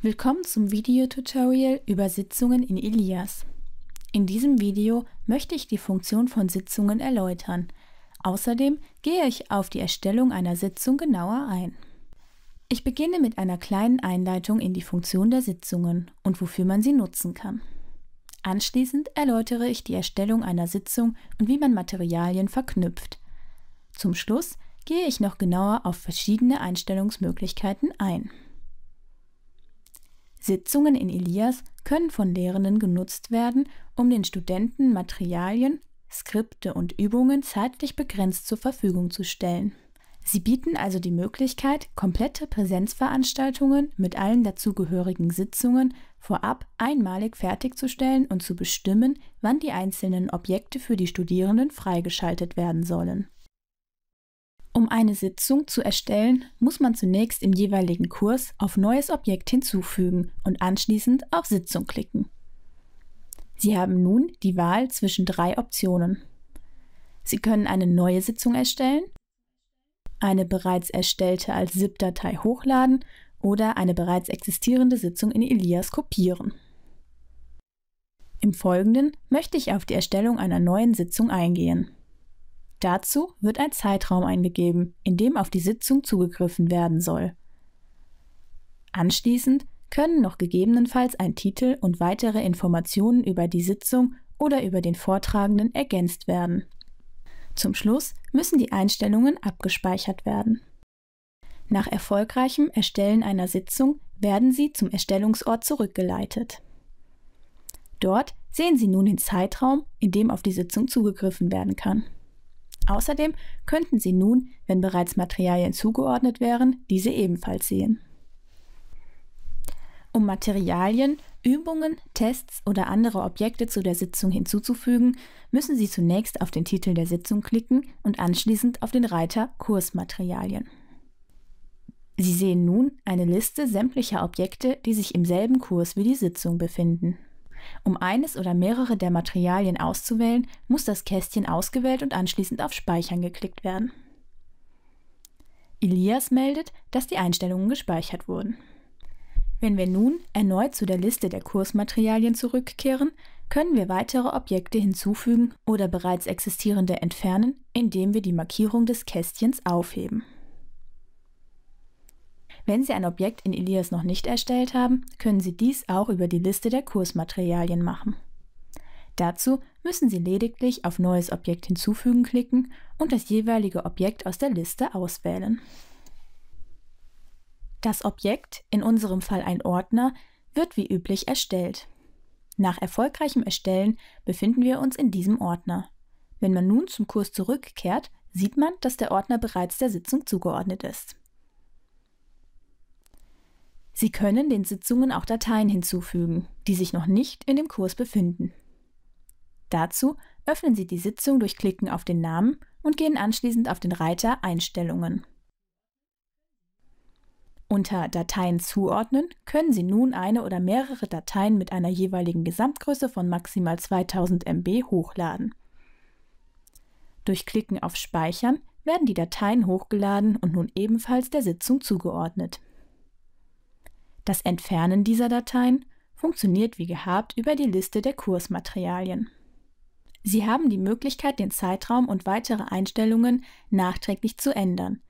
Willkommen zum Videotutorial über Sitzungen in Elias. In diesem Video möchte ich die Funktion von Sitzungen erläutern. Außerdem gehe ich auf die Erstellung einer Sitzung genauer ein. Ich beginne mit einer kleinen Einleitung in die Funktion der Sitzungen und wofür man sie nutzen kann. Anschließend erläutere ich die Erstellung einer Sitzung und wie man Materialien verknüpft. Zum Schluss gehe ich noch genauer auf verschiedene Einstellungsmöglichkeiten ein. Sitzungen in Elias können von Lehrenden genutzt werden, um den Studenten Materialien, Skripte und Übungen zeitlich begrenzt zur Verfügung zu stellen. Sie bieten also die Möglichkeit, komplette Präsenzveranstaltungen mit allen dazugehörigen Sitzungen vorab einmalig fertigzustellen und zu bestimmen, wann die einzelnen Objekte für die Studierenden freigeschaltet werden sollen. Um eine Sitzung zu erstellen, muss man zunächst im jeweiligen Kurs auf Neues Objekt hinzufügen und anschließend auf Sitzung klicken. Sie haben nun die Wahl zwischen drei Optionen. Sie können eine neue Sitzung erstellen, eine bereits erstellte als ZIP-Datei hochladen oder eine bereits existierende Sitzung in Elias kopieren. Im Folgenden möchte ich auf die Erstellung einer neuen Sitzung eingehen. Dazu wird ein Zeitraum eingegeben, in dem auf die Sitzung zugegriffen werden soll. Anschließend können noch gegebenenfalls ein Titel und weitere Informationen über die Sitzung oder über den Vortragenden ergänzt werden. Zum Schluss müssen die Einstellungen abgespeichert werden. Nach erfolgreichem Erstellen einer Sitzung werden Sie zum Erstellungsort zurückgeleitet. Dort sehen Sie nun den Zeitraum, in dem auf die Sitzung zugegriffen werden kann. Außerdem könnten Sie nun, wenn bereits Materialien zugeordnet wären, diese ebenfalls sehen. Um Materialien, Übungen, Tests oder andere Objekte zu der Sitzung hinzuzufügen, müssen Sie zunächst auf den Titel der Sitzung klicken und anschließend auf den Reiter Kursmaterialien. Sie sehen nun eine Liste sämtlicher Objekte, die sich im selben Kurs wie die Sitzung befinden. Um eines oder mehrere der Materialien auszuwählen, muss das Kästchen ausgewählt und anschließend auf Speichern geklickt werden. Elias meldet, dass die Einstellungen gespeichert wurden. Wenn wir nun erneut zu der Liste der Kursmaterialien zurückkehren, können wir weitere Objekte hinzufügen oder bereits existierende entfernen, indem wir die Markierung des Kästchens aufheben. Wenn Sie ein Objekt in Elias noch nicht erstellt haben, können Sie dies auch über die Liste der Kursmaterialien machen. Dazu müssen Sie lediglich auf Neues Objekt hinzufügen klicken und das jeweilige Objekt aus der Liste auswählen. Das Objekt, in unserem Fall ein Ordner, wird wie üblich erstellt. Nach erfolgreichem Erstellen befinden wir uns in diesem Ordner. Wenn man nun zum Kurs zurückkehrt, sieht man, dass der Ordner bereits der Sitzung zugeordnet ist. Sie können den Sitzungen auch Dateien hinzufügen, die sich noch nicht in dem Kurs befinden. Dazu öffnen Sie die Sitzung durch Klicken auf den Namen und gehen anschließend auf den Reiter Einstellungen. Unter Dateien zuordnen können Sie nun eine oder mehrere Dateien mit einer jeweiligen Gesamtgröße von maximal 2000 MB hochladen. Durch Klicken auf Speichern werden die Dateien hochgeladen und nun ebenfalls der Sitzung zugeordnet. Das Entfernen dieser Dateien funktioniert wie gehabt über die Liste der Kursmaterialien. Sie haben die Möglichkeit, den Zeitraum und weitere Einstellungen nachträglich zu ändern.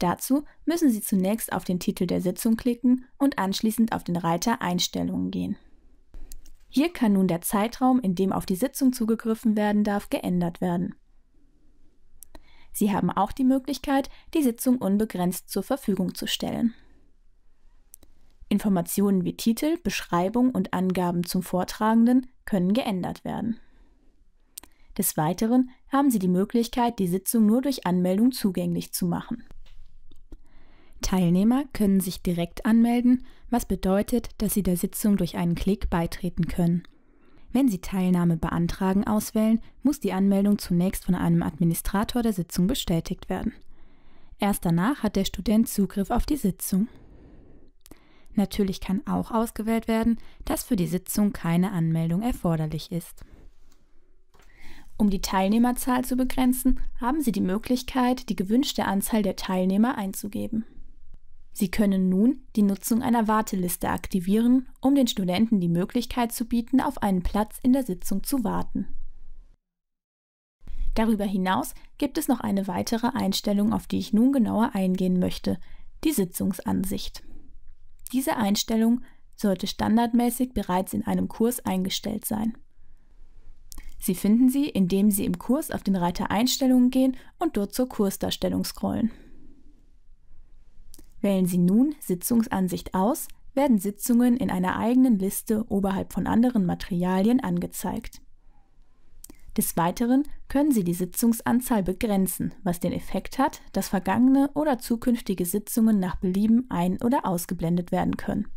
Dazu müssen Sie zunächst auf den Titel der Sitzung klicken und anschließend auf den Reiter Einstellungen gehen. Hier kann nun der Zeitraum, in dem auf die Sitzung zugegriffen werden darf, geändert werden. Sie haben auch die Möglichkeit, die Sitzung unbegrenzt zur Verfügung zu stellen. Informationen wie Titel, Beschreibung und Angaben zum Vortragenden können geändert werden. Des Weiteren haben Sie die Möglichkeit, die Sitzung nur durch Anmeldung zugänglich zu machen. Teilnehmer können sich direkt anmelden, was bedeutet, dass sie der Sitzung durch einen Klick beitreten können. Wenn Sie Teilnahme beantragen auswählen, muss die Anmeldung zunächst von einem Administrator der Sitzung bestätigt werden. Erst danach hat der Student Zugriff auf die Sitzung. Natürlich kann auch ausgewählt werden, dass für die Sitzung keine Anmeldung erforderlich ist. Um die Teilnehmerzahl zu begrenzen, haben Sie die Möglichkeit, die gewünschte Anzahl der Teilnehmer einzugeben. Sie können nun die Nutzung einer Warteliste aktivieren, um den Studenten die Möglichkeit zu bieten, auf einen Platz in der Sitzung zu warten. Darüber hinaus gibt es noch eine weitere Einstellung, auf die ich nun genauer eingehen möchte, die Sitzungsansicht. Diese Einstellung sollte standardmäßig bereits in einem Kurs eingestellt sein. Sie finden sie, indem Sie im Kurs auf den Reiter Einstellungen gehen und dort zur Kursdarstellung scrollen. Wählen Sie nun Sitzungsansicht aus, werden Sitzungen in einer eigenen Liste oberhalb von anderen Materialien angezeigt. Des Weiteren können Sie die Sitzungsanzahl begrenzen, was den Effekt hat, dass vergangene oder zukünftige Sitzungen nach Belieben ein- oder ausgeblendet werden können.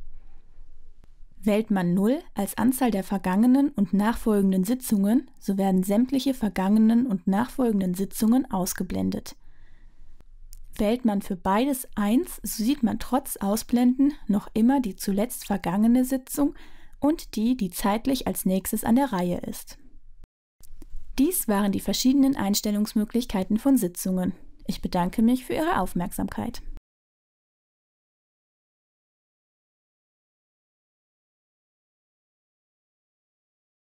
Wählt man 0 als Anzahl der vergangenen und nachfolgenden Sitzungen, so werden sämtliche vergangenen und nachfolgenden Sitzungen ausgeblendet. Wählt man für beides 1, so sieht man trotz Ausblenden noch immer die zuletzt vergangene Sitzung und die, die zeitlich als nächstes an der Reihe ist. Dies waren die verschiedenen Einstellungsmöglichkeiten von Sitzungen. Ich bedanke mich für Ihre Aufmerksamkeit.